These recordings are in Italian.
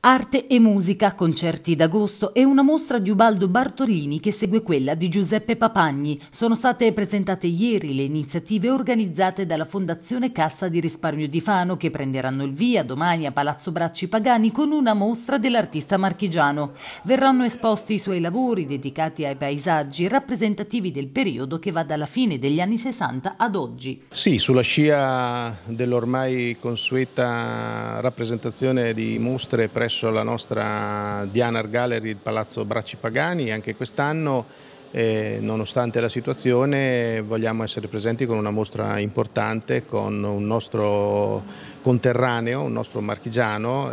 Arte e musica, concerti d'agosto e una mostra di Ubaldo Bartolini che segue quella di Giuseppe Papagni. Sono state presentate ieri le iniziative organizzate dalla Fondazione Cassa di Risparmio di Fano che prenderanno il via domani a Palazzo Bracci Pagani con una mostra dell'artista marchigiano. Verranno esposti i suoi lavori dedicati ai paesaggi rappresentativi del periodo che va dalla fine degli anni 60 ad oggi. Sì, sulla scia dell'ormai consueta rappresentazione di mostre presso presso la nostra Art Gallery, il Palazzo Bracci Pagani, anche quest'anno e nonostante la situazione vogliamo essere presenti con una mostra importante con un nostro conterraneo, un nostro marchigiano,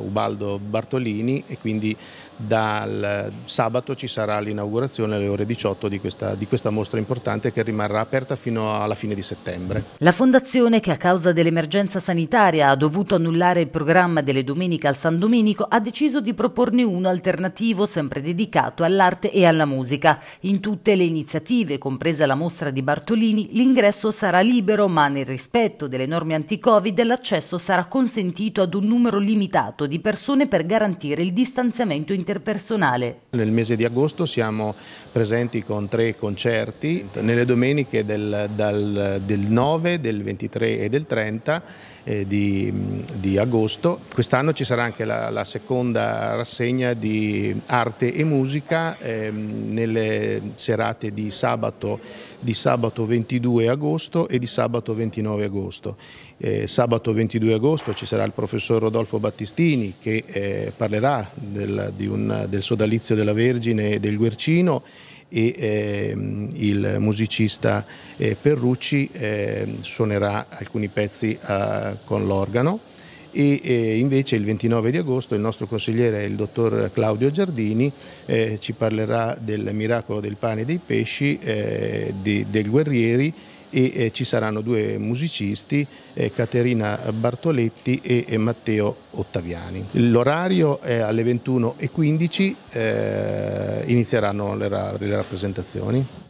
Ubaldo Bartolini e quindi dal sabato ci sarà l'inaugurazione alle ore 18 di questa, di questa mostra importante che rimarrà aperta fino alla fine di settembre. La fondazione che a causa dell'emergenza sanitaria ha dovuto annullare il programma delle domeniche al San Domenico ha deciso di proporne uno alternativo sempre dedicato all'arte e alla musica in tutte le iniziative, compresa la mostra di Bartolini, l'ingresso sarà libero, ma nel rispetto delle norme anti-Covid l'accesso sarà consentito ad un numero limitato di persone per garantire il distanziamento interpersonale. Nel mese di agosto siamo presenti con tre concerti, nelle domeniche del, dal, del 9, del 23 e del 30 eh, di, di, agosto. Quest'anno ci sarà anche la, la, seconda rassegna di arte e musica ehm, nelle serate di sabato, di sabato 22 agosto e di sabato 29 agosto. Eh, sabato 22 agosto ci sarà il professor Rodolfo Battistini che eh, parlerà del, un, del sodalizio della Vergine e del Guercino e eh, il musicista eh, Perrucci eh, suonerà alcuni pezzi eh, con l'organo e eh, invece il 29 di agosto il nostro consigliere, il dottor Claudio Giardini, eh, ci parlerà del miracolo del pane e dei pesci, di, del guerrieri e eh, ci saranno due musicisti, eh, Caterina Bartoletti e, e eh, Matteo Ottaviani. L'orario è alle 21.15, eh, inizieranno le, le rappresentazioni.